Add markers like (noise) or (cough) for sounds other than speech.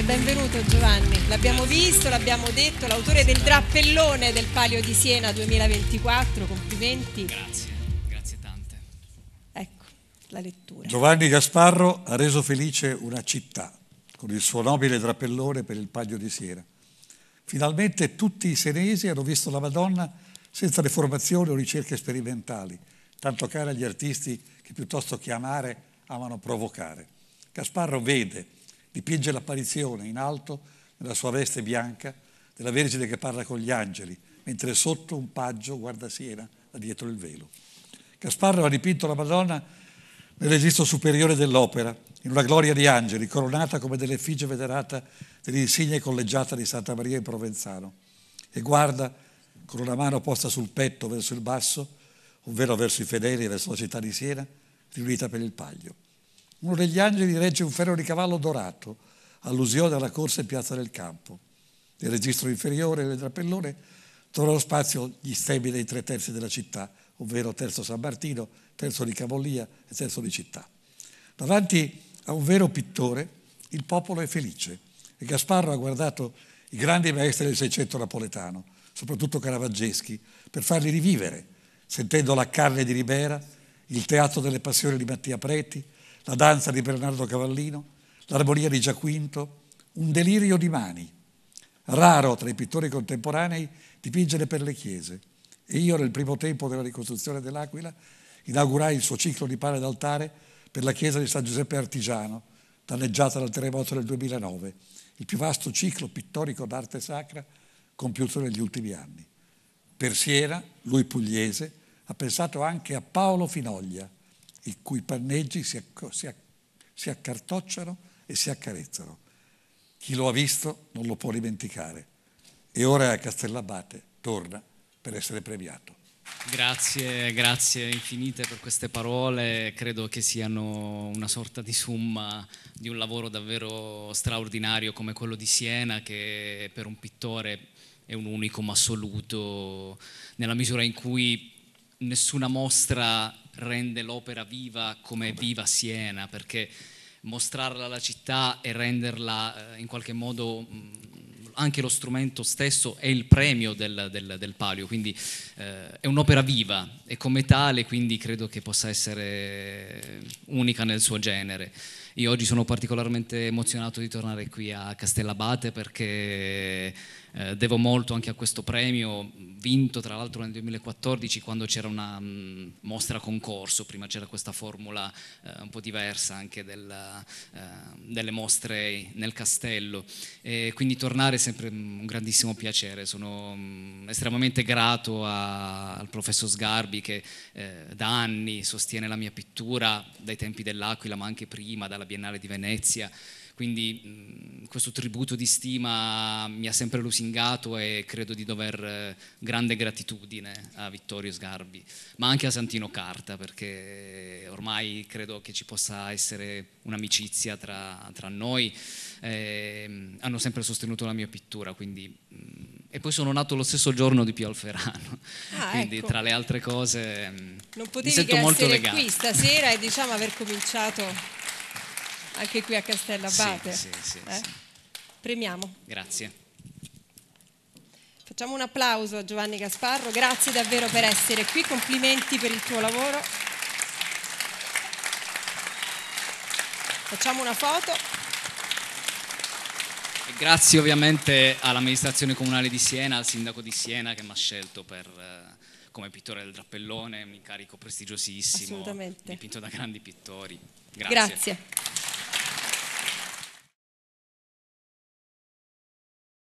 Benvenuto Giovanni, l'abbiamo visto, l'abbiamo detto, l'autore del drappellone del Palio di Siena 2024, complimenti. Grazie, grazie tante. Ecco, la lettura. Giovanni Gasparro ha reso felice una città con il suo nobile drappellone per il Palio di Siena. Finalmente tutti i senesi hanno visto la Madonna senza deformazioni o ricerche sperimentali, tanto cara agli artisti che piuttosto che amare amano provocare. Gasparro vede dipinge l'apparizione in alto, nella sua veste bianca, della Vergine che parla con gli angeli, mentre sotto un paggio guarda Siena da dietro il velo. Gasparro ha dipinto la Madonna nel registro superiore dell'opera, in una gloria di angeli, coronata come dell'effigie venerata dell'insigne collegiata di Santa Maria in Provenzano, e guarda con una mano posta sul petto verso il basso, ovvero verso i fedeli e verso la città di Siena, riunita per il paglio. Uno degli angeli regge un ferro di cavallo dorato, allusione alla corsa in piazza del campo. Nel registro inferiore del drappellone trovano spazio gli stemmi dei tre terzi della città, ovvero terzo San Martino, terzo di Cavolia e terzo di città. Davanti a un vero pittore il popolo è felice e Gasparro ha guardato i grandi maestri del Seicento napoletano, soprattutto caravaggeschi, per farli rivivere, sentendo la carne di Ribera, il teatro delle passioni di Mattia Preti, la danza di Bernardo Cavallino, l'armonia di Giaquinto, un delirio di mani. Raro tra i pittori contemporanei dipingere per le chiese. E io nel primo tempo della ricostruzione dell'Aquila inaugurai il suo ciclo di pane d'altare per la chiesa di San Giuseppe Artigiano, danneggiata dal terremoto del 2009, il più vasto ciclo pittorico d'arte sacra compiuto negli ultimi anni. Per Siena, lui pugliese, ha pensato anche a Paolo Finoglia, i cui panneggi si, si, si accartocciano e si accarezzano. Chi lo ha visto non lo può dimenticare. E ora a Castellabate torna per essere premiato. Grazie, grazie infinite per queste parole, credo che siano una sorta di summa di un lavoro davvero straordinario come quello di Siena che per un pittore è un unicum assoluto nella misura in cui nessuna mostra rende l'opera viva come viva Siena, perché mostrarla alla città e renderla eh, in qualche modo mm, anche lo strumento stesso è il premio del, del, del palio, quindi eh, è un'opera viva e come tale quindi credo che possa essere unica nel suo genere. Io oggi sono particolarmente emozionato di tornare qui a Castellabate perché eh, devo molto anche a questo premio, vinto tra l'altro nel 2014 quando c'era una mm, mostra concorso, prima c'era questa formula eh, un po' diversa anche della, eh, delle mostre nel castello. E quindi tornare è sempre mm, un grandissimo piacere, sono mm, estremamente grato a, al professor Sgarbi che da anni sostiene la mia pittura, dai tempi dell'Aquila ma anche prima, dalla alla Biennale di Venezia, quindi mh, mm, questo tributo di stima mi ha sempre lusingato e credo di dover eh, grande gratitudine a Vittorio Sgarbi, ma anche a Santino Carta, perché ormai credo che ci possa essere un'amicizia tra, tra noi. Eh, hanno sempre sostenuto la mia pittura, quindi... Mh, mm, e poi sono nato lo stesso giorno di Pio Alferano, ah, (laughs) quindi ecco. tra le altre cose mh, mm, non potevi mi sento molto legato. qui stasera e diciamo aver cominciato anche qui a Castellabate. Sì, sì, sì, eh? sì. Premiamo. Grazie. Facciamo un applauso a Giovanni Gasparro, grazie davvero per essere qui, complimenti per il tuo lavoro. Facciamo una foto. E grazie ovviamente all'amministrazione comunale di Siena, al sindaco di Siena che mi ha scelto per, eh, come pittore del drappellone, un incarico prestigiosissimo, dipinto da grandi pittori. grazie. grazie.